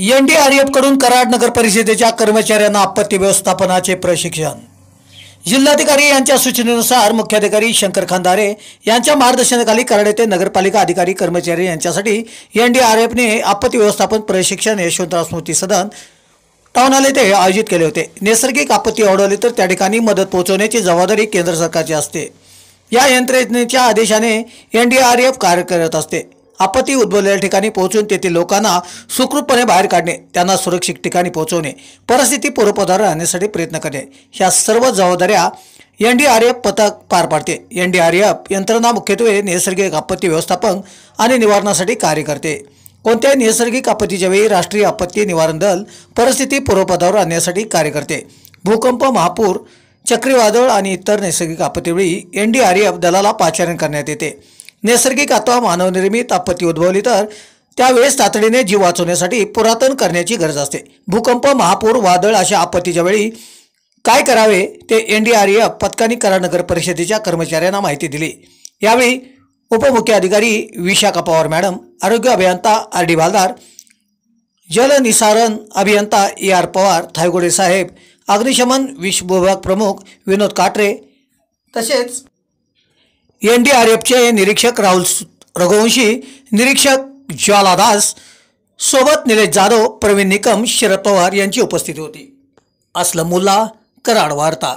NDRF कडून कराड नगर परिषदेच्या कर्मचाऱ्यांना आपत्ती व्यवस्थापनाचे प्रशिक्षण जिल्हाधिकारी यांच्या सूचनेनुसार मुख्याधिकारी शंकर खांदारे यांच्या मार्गदर्शनाखाली कराड येथे नगरपालिका अधिकारी कर्मचारी यांच्यासाठी एनडीआरएफने आपत्ती व्यवस्थापन प्रशिक्षण यशवंतराव स्मृती सदन टाऊन येथे आयोजित केले होते नैसर्गिक आपत्ती ओढवली तर त्या ठिकाणी मदत पोहोचवण्याची जबाबदारी केंद्र सरकारची असते या यंत्रणेच्या आदेशाने एनडीआरएफ कार्य करत असते आपत्ती उद्भवलेल्या ठिकाणी पोहोचून तेथील लोकांना सुखरूपपणे बाहेर काढणे त्यांना सुरक्षित ठिकाणी पोहोचवणे परिस्थिती पूर्वपदावर राहण्यासाठी प्रयत्न करणे ह्या सर्व जबाबदाऱ्या एन डी आर एफ पथक पार पाडते एन डी आर एफ यंत्रणा मुख्यत्वे नैसर्गिक आपत्ती व्यवस्थापन आणि निवारणासाठी कार्य करते कोणत्याही नैसर्गिक आपत्तीच्या वेळी राष्ट्रीय आपत्ती निवारण दल परिस्थिती पूर्वपदावर आणण्यासाठी कार्य करते भूकंप महापूर चक्रीवादळ आणि इतर नैसर्गिक आपत्तीवेळी एन डी आर एफ दलाला पाचारण करण्यात येते नैसर्गिक अथवा मानवनिर्मित आपत्ती उद्भवली तर त्यावेळेस तातडीने जीव वाचवण्यासाठी पुरातन करण्याची गरज असते भूकंप महापूर वादळ अशा आपत्तीच्या वेळी काय करावे ते एन डी आर एफ पथकानी करानगर नगर परिषदेच्या कर्मचाऱ्यांना माहिती दिली यावेळी उपमुख्य अधिकारी विशाखा पवार मॅडम आरोग्य अभियंता आर डी भालदार जलनिसारण अभियंता ए आर पवार थायगोडे साहेब अग्निशमन विश विभाग प्रमुख विनोद काटरे तसेच एन डी आर एफचे निरीक्षक राहुल रघुवंशी निरीक्षक ज्वाला दास सोबत निलेश जाधव प्रवीण निकम शरद पवार यांची उपस्थिती होती असलं मुल्ला कराड वार्ता